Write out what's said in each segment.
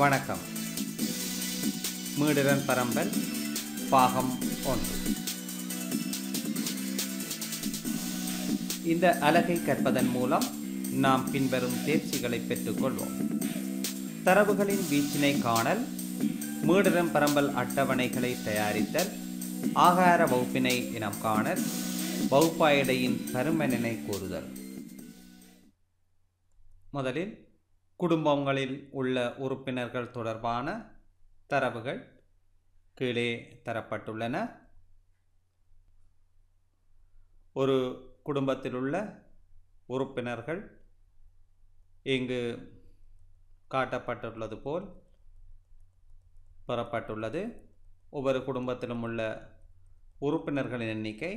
வணக்கம் மீடரன் பரம்பல் பாகம் ஒன்று இந்த அலகை கற்பதன் மூலம் நாம் பின்வரும் தேர்ச்சிகளை பெற்றுக்கொள்வோம் தரவுகளின் வீச்சினை காணல் மீடரம் பரம்பல் அட்டவணைகளை தயாரித்தல் ஆகார வகுப்பினை இனம் காணல் வகுப்பாயடையின் பருமனினை கூறுதல் முதலில் குடும்பங்களில் உள்ள உறுப்பினர்கள் தொடர்பான தரவுகள் கீழே தரப்பட்டுள்ளன ஒரு குடும்பத்தில் உள்ள உறுப்பினர்கள் இங்கு காட்டப்பட்டுள்ளது போல் பெறப்பட்டுள்ளது ஒவ்வொரு குடும்பத்திலும் உள்ள உறுப்பினர்களின் எண்ணிக்கை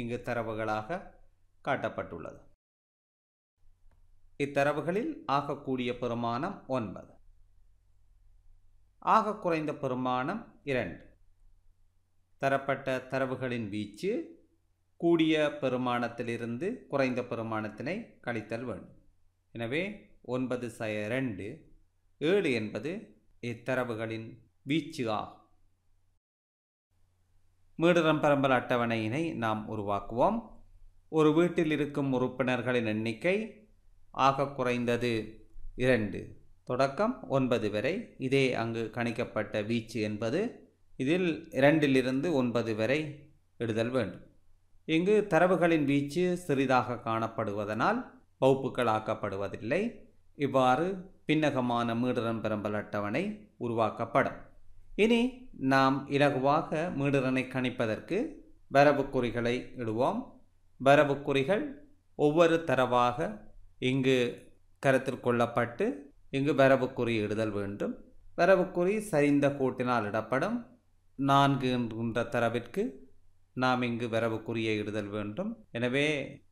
இங்கு தரவுகளாக காட்டப்பட்டுள்ளது இத்தரவுகளில் ஆகக்கூடிய பெருமானம் ஒன்பது ஆக குறைந்த பெருமானம் இரண்டு தரப்பட்ட தரவுகளின் வீச்சு கூடிய பெருமானத்திலிருந்து குறைந்த பெருமானத்தினை கழித்தல் வேண்டும் எனவே ஒன்பது ச ரெண்டு ஏழு என்பது இத்தரவுகளின் வீச்சு ஆகும் மீடுரம் பரம்பல் அட்டவணையினை நாம் உருவாக்குவோம் ஒரு வீட்டில் இருக்கும் உறுப்பினர்களின் எண்ணிக்கை ஆக குறைந்தது இரண்டு தொடக்கம் ஒன்பது வரை இதே அங்கு கணிக்கப்பட்ட வீச்சு என்பது இதில் இரண்டிலிருந்து ஒன்பது வரை இடுதல் வேண்டும் இங்கு தரவுகளின் வீச்சு சிறிதாக காணப்படுவதனால் ஆக்கப்படுவதில்லை இவ்வாறு பின்னகமான மீடுரன் பெரம்பல் அட்டவணை உருவாக்கப்படும் இனி நாம் இலகுவாக மீடுரனை கணிப்பதற்கு வரவுக்குறிகளை இடுவோம் வரவுக்குறிகள் ஒவ்வொரு தரவாக இங்கு கருத்தில் கொள்ளப்பட்டு இங்கு வரவுக்குறி இடுதல் வேண்டும் வரவுக்குறி சரிந்த கூட்டினால் இடப்படும் நான்கு என்கின்ற தரவிற்கு நாம் இங்கு வரவுக்குரிய இடுதல் வேண்டும் எனவே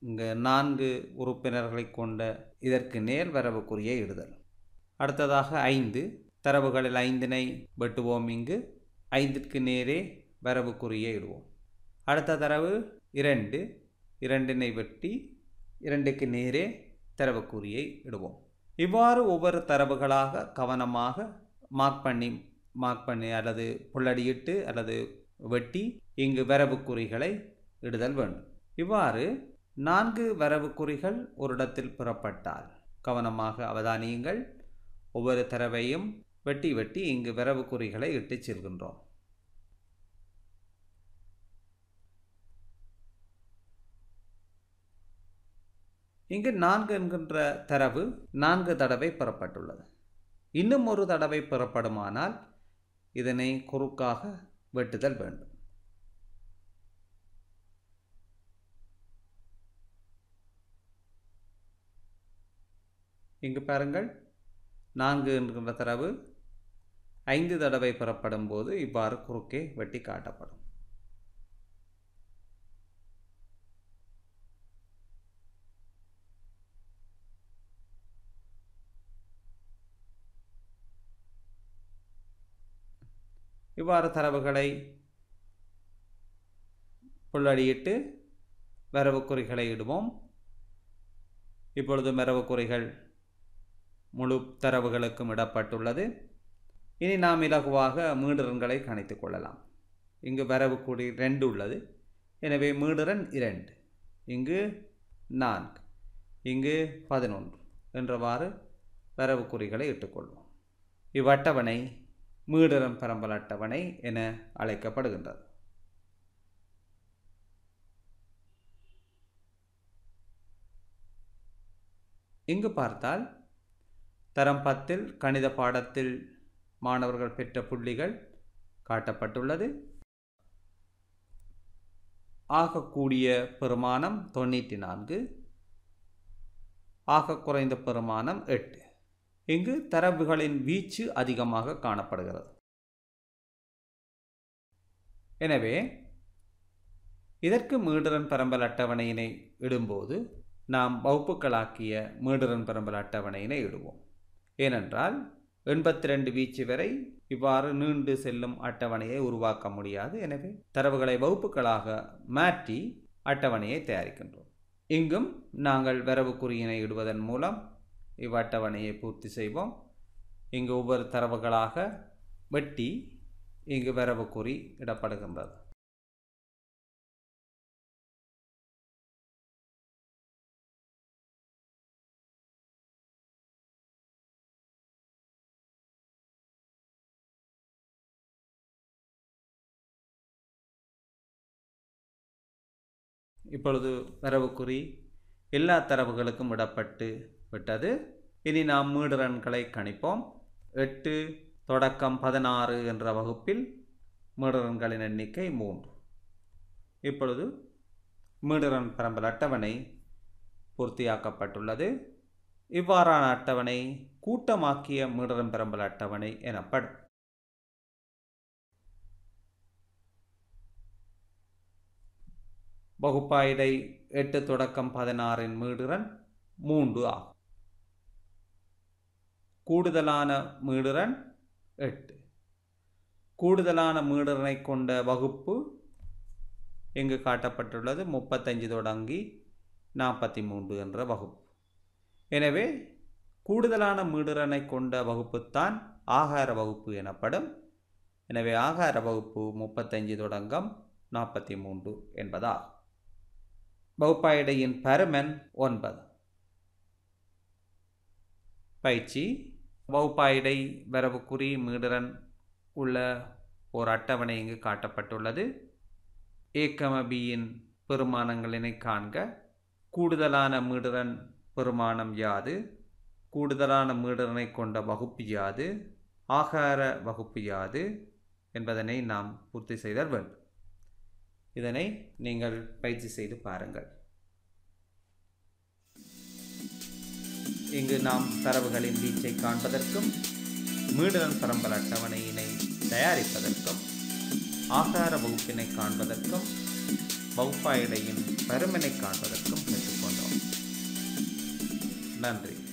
இங்கு நான்கு உறுப்பினர்களை கொண்ட இதற்கு நேர் வரவுக்குரிய இடுதல் அடுத்ததாக ஐந்து தரவுகளில் ஐந்தினை வெட்டுவோம் இங்கு ஐந்திற்கு நேரே வரவுக்குரிய இடுவோம் அடுத்த தரவு இரண்டு இரண்டினை வெட்டி இரண்டுக்கு நேரே தரவுக்குறியை இடுவோம் இவ்வாறு ஒவ்வொரு தரவுகளாக கவனமாக மார்க் பண்ணி மார்க் பண்ணி அல்லது புள்ளடியிட்டு அல்லது வெட்டி இங்கு வரவுக்குறிகளை இடுதல் வேண்டும் இவ்வாறு நான்கு வரவுக்குறிகள் ஒரு இடத்தில் புறப்பட்டால் கவனமாக அவதானியுங்கள் ஒவ்வொரு தரவையும் வெட்டி வெட்டி இங்கு வரவுக்குறிகளை இட்டுச் செல்கின்றோம் இங்கு நான்கு என்கின்ற தரவு நான்கு தடவை பெறப்பட்டுள்ளது இன்னும் ஒரு தடவை பெறப்படுமானால் இதனை குறுக்காக வெட்டுதல் வேண்டும் இங்கு பாருங்கள் நான்கு என்கின்ற தரவு ஐந்து தடவை பெறப்படும் போது இவ்வாறு குறுக்கே வெட்டி காட்டப்படும் இவ்வாறு தரவுகளை புள்ளடியிட்டு வரவுக்குறிகளை இடுவோம் இப்பொழுது மரவுக்குறிகள் முழு தரவுகளுக்கும் இடப்பட்டுள்ளது இனி நாம் இலகுவாக மீடுறன்களை கணித்து கொள்ளலாம் இங்கு வரவுக்குறி ரெண்டு உள்ளது எனவே மீடுறன் இரண்டு இங்கு நான்கு இங்கு பதினொன்று என்றவாறு வரவுக்குறிகளை இட்டுக்கொள்வோம் இவ்வட்டவணை மீடரம் பரம்பல அட்டவணை என அழைக்கப்படுகின்றது இங்கு பார்த்தால் தரம் பத்தில் கணித பாடத்தில் மாணவர்கள் பெற்ற புள்ளிகள் காட்டப்பட்டுள்ளது ஆகக்கூடிய பெருமானம் தொண்ணூற்றி நான்கு ஆக குறைந்த பெருமானம் எட்டு இங்கு தரவுகளின் வீச்சு அதிகமாக காணப்படுகிறது எனவே இதற்கு மீடுரன் பரம்பல் அட்டவணையினை இடும்போது நாம் வகுப்புகளாக்கிய மீடுரன் பரம்பல் அட்டவணையினை இடுவோம் ஏனென்றால் எண்பத்தி ரெண்டு வீச்சு வரை இவ்வாறு நீண்டு செல்லும் அட்டவணையை உருவாக்க முடியாது எனவே தரவுகளை வகுப்புகளாக மாற்றி அட்டவணையை தயாரிக்கின்றோம் இங்கும் நாங்கள் வரவு குறியினை இடுவதன் மூலம் இவ்வட்டவணையை பூர்த்தி செய்வோம் இங்கு ஒவ்வொரு தரவுகளாக வெட்டி இங்கு வரவு கூறி இடப்படுகின்றது இப்பொழுது வரவுக்குறி எல்லா தரவுகளுக்கும் விடப்பட்டு விட்டது இனி நாம் ரன்களை கணிப்போம் எட்டு தொடக்கம் பதினாறு என்ற வகுப்பில் ரன்களின் எண்ணிக்கை மூன்று இப்பொழுது மீடுரன் பரம்பல் அட்டவணை பூர்த்தியாக்கப்பட்டுள்ளது இவ்வாறான அட்டவணை கூட்டமாக்கிய மீடுரன் பரம்பல் அட்டவணை எனப்படும் வகுப்பாயிடை எட்டு தொடக்கம் பதினாறின் மீடுரன் மூன்று ஆகும் கூடுதலான மீடுறன் எட்டு கூடுதலான மீடுறனை கொண்ட வகுப்பு இங்கு காட்டப்பட்டுள்ளது முப்பத்தஞ்சு தொடங்கி நாற்பத்தி மூன்று என்ற வகுப்பு எனவே கூடுதலான மீடுறனை கொண்ட வகுப்புத்தான் ஆகார வகுப்பு எனப்படும் எனவே ஆகார வகுப்பு முப்பத்தஞ்சு தொடங்கம் நாற்பத்தி மூன்று என்பதா வகுப்பாயிடையின் பருமன் ஒன்பது பயிற்சி வகுப்பாயிடை வரவுக்குறி மீடரன் உள்ள ஒரு அட்டவணை இங்கு காட்டப்பட்டுள்ளது ஏக்கம பியின் பெருமானங்களினை காண்க கூடுதலான மீடரன் பெருமானம் யாது கூடுதலான மீடரனை கொண்ட வகுப்பு யாது ஆகார வகுப்பு யாது என்பதனை நாம் பூர்த்தி செய்தல் வேண்டும் இதனை நீங்கள் பயிற்சி செய்து பாருங்கள் இங்கு நாம் தரவுகளின் வீச்சை காண்பதற்கும் மீடுதன் பரம்பல் அட்டவணையினை தயாரிப்பதற்கும் ஆகார வகுப்பினை காண்பதற்கும் வகுப்பாயிடையின் பருமனை காண்பதற்கும் பெற்றுக்கொண்டோம் நன்றி